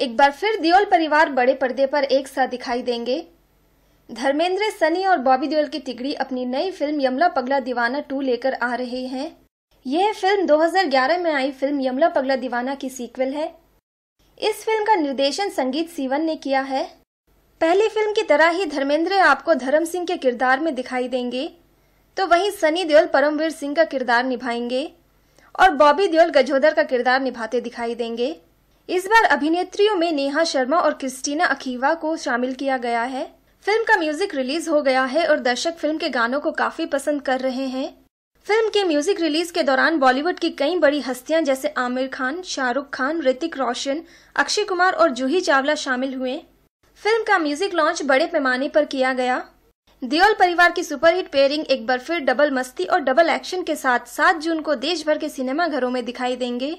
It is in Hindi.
एक बार फिर दियोल परिवार बड़े पर्दे पर एक साथ दिखाई देंगे धर्मेंद्र सनी और बॉबी दियोल की टिगड़ी अपनी नई फिल्म यमला पगला दीवाना टू लेकर आ रहे हैं यह फिल्म 2011 में आई फिल्म यमला पगला दीवाना की सीक्वल है इस फिल्म का निर्देशन संगीत सीवन ने किया है पहली फिल्म की तरह ही धर्मेंद्र आपको धर्म सिंह के किरदार में दिखाई देंगे तो वहीं सनी देओल परमवीर सिंह का किरदार निभाएंगे और बॉबी देओल गजोदर का किरदार निभाते दिखाई देंगे इस बार अभिनेत्रियों में नेहा शर्मा और क्रिस्टीना अखीवा को शामिल किया गया है फिल्म का म्यूजिक रिलीज हो गया है और दर्शक फिल्म के गानों को काफी पसंद कर रहे हैं फिल्म के म्यूजिक रिलीज के दौरान बॉलीवुड की कई बड़ी हस्तियां जैसे आमिर खान शाहरुख खान ऋतिक रोशन अक्षय कुमार और जूही चावला शामिल हुए फिल्म का म्यूजिक लॉन्च बड़े पैमाने पर किया गया दियोल परिवार की सुपरहिट पेयरिंग एक बार फिर डबल मस्ती और डबल एक्शन के साथ 7 जून को देश भर के सिनेमा घरों में दिखाई देंगे